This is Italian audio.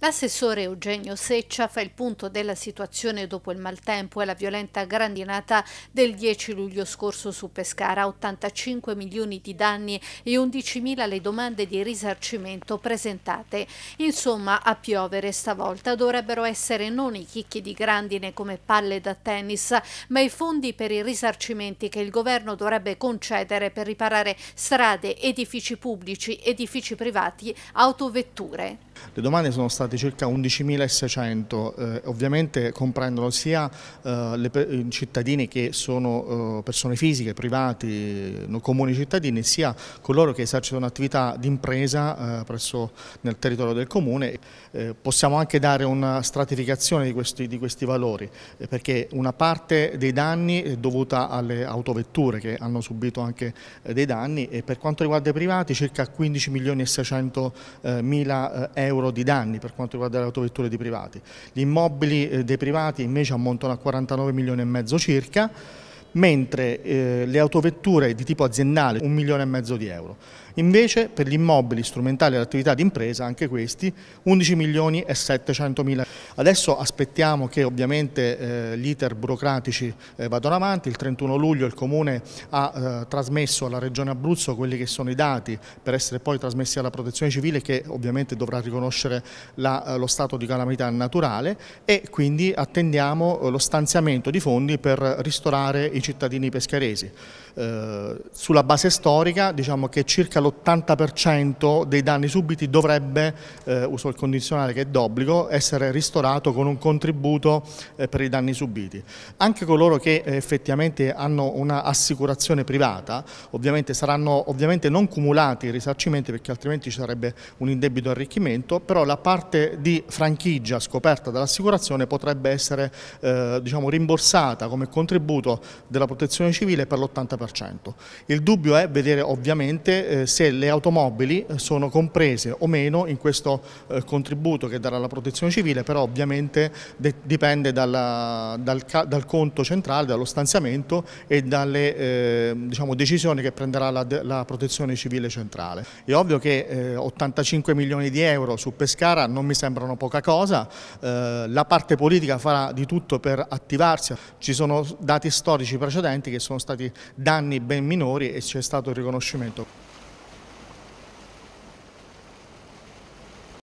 L'assessore Eugenio Seccia fa il punto della situazione dopo il maltempo e la violenta grandinata del 10 luglio scorso su Pescara, 85 milioni di danni e 11 mila le domande di risarcimento presentate. Insomma, a piovere stavolta dovrebbero essere non i chicchi di grandine come palle da tennis, ma i fondi per i risarcimenti che il governo dovrebbe concedere per riparare strade, edifici pubblici, edifici privati, autovetture. Le domande sono state circa 11.600, eh, ovviamente comprendono sia eh, le, i cittadini che sono eh, persone fisiche, privati, eh, comuni cittadini, sia coloro che esercitano attività d'impresa impresa eh, nel territorio del comune. Eh, possiamo anche dare una stratificazione di questi, di questi valori, perché una parte dei danni è dovuta alle autovetture che hanno subito anche dei danni e per quanto riguarda i privati circa 15.600.000 euro euro di danni per quanto riguarda le autovetture dei privati. Gli immobili eh, dei privati invece ammontano a 49 milioni e mezzo circa, mentre eh, le autovetture di tipo aziendale 1 milione e mezzo di euro. Invece per gli immobili strumentali all'attività di impresa, anche questi, 11 milioni e 700 mila. Adesso aspettiamo che ovviamente eh, gli iter burocratici eh, vadano avanti, il 31 luglio il Comune ha eh, trasmesso alla Regione Abruzzo quelli che sono i dati per essere poi trasmessi alla Protezione Civile che ovviamente dovrà riconoscere la, eh, lo stato di calamità naturale e quindi attendiamo eh, lo stanziamento di fondi per ristorare i cittadini pescaresi. Eh, sulla base storica diciamo che circa lo l'80% dei danni subiti dovrebbe, eh, uso il condizionale che è d'obbligo, essere ristorato con un contributo eh, per i danni subiti. Anche coloro che eh, effettivamente hanno un'assicurazione privata, ovviamente saranno ovviamente non cumulati i risarcimenti perché altrimenti ci sarebbe un indebito arricchimento, però la parte di franchigia scoperta dall'assicurazione potrebbe essere eh, diciamo, rimborsata come contributo della protezione civile per l'80%. Il dubbio è vedere ovviamente eh, se le automobili eh, sono comprese o meno in questo eh, contributo che darà la protezione civile, però ovviamente dipende dalla, dal, dal, conto centrale, dallo stanziamento e dalle eh, diciamo, decisioni che prenderà la, la, protezione civile centrale. È ovvio che eh, 85 milioni di euro su Pescara non mi sembrano poca cosa, eh, la parte politica farà di tutto per attivarsi, ci sono dati storici precedenti che sono stati danni ben minori e c'è stato il riconoscimento.